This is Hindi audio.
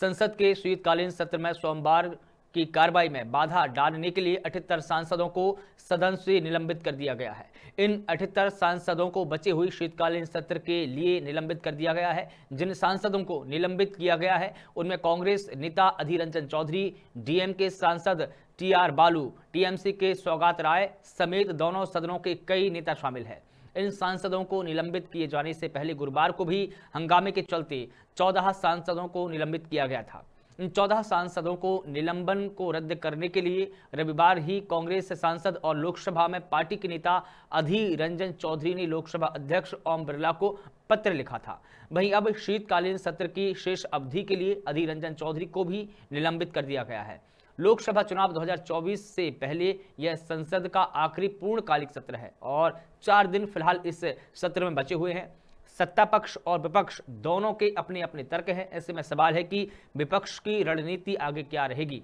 संसद के शीतकालीन सत्र में सोमवार की कार्रवाई में बाधा डालने के लिए अठहत्तर सांसदों को सदन से निलंबित कर दिया गया है इन अठहत्तर सांसदों को बचे हुई शीतकालीन सत्र के लिए निलंबित कर दिया गया है जिन सांसदों को निलंबित किया गया है उनमें कांग्रेस नेता अधीर रंजन चौधरी डीएम के सांसद टी आर बालू टीएमसी के सौगात राय समेत दोनों सदनों के कई नेता शामिल हैं इन सांसदों को निलंबित किए जाने से पहले गुरुवार को भी हंगामे के चलते चौदह सांसदों को निलंबित किया गया था इन चौदह सांसदों को निलंबन को रद्द करने के लिए रविवार ही कांग्रेस सांसद और लोकसभा में पार्टी के नेता अधीर रंजन चौधरी ने लोकसभा अध्यक्ष ओम बिरला को पत्र लिखा था वहीं अब शीतकालीन सत्र की शेष अवधि के लिए अधीर रंजन चौधरी को भी निलंबित कर दिया गया है लोकसभा चुनाव 2024 से पहले यह संसद का आखिरी पूर्णकालिक सत्र है और चार दिन फिलहाल इस सत्र में बचे हुए हैं सत्ता पक्ष और विपक्ष दोनों के अपने अपने तर्क हैं ऐसे में सवाल है कि विपक्ष की रणनीति आगे क्या रहेगी